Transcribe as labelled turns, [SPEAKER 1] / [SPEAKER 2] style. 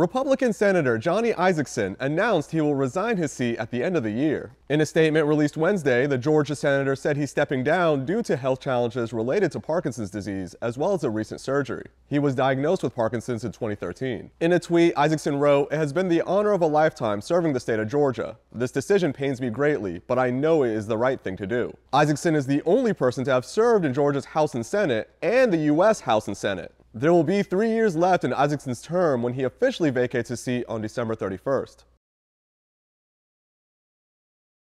[SPEAKER 1] Republican Senator Johnny Isaacson announced he will resign his seat at the end of the year. In a statement released Wednesday, the Georgia senator said he's stepping down due to health challenges related to Parkinson's disease as well as a recent surgery. He was diagnosed with Parkinson's in 2013. In a tweet, Isaacson wrote, It has been the honor of a lifetime serving the state of Georgia. This decision pains me greatly, but I know it is the right thing to do. Isaacson is the only person to have served in Georgia's House and Senate and the U.S. House and Senate. There will be three years left in Isaacson's term when he officially vacates his seat on December 31st.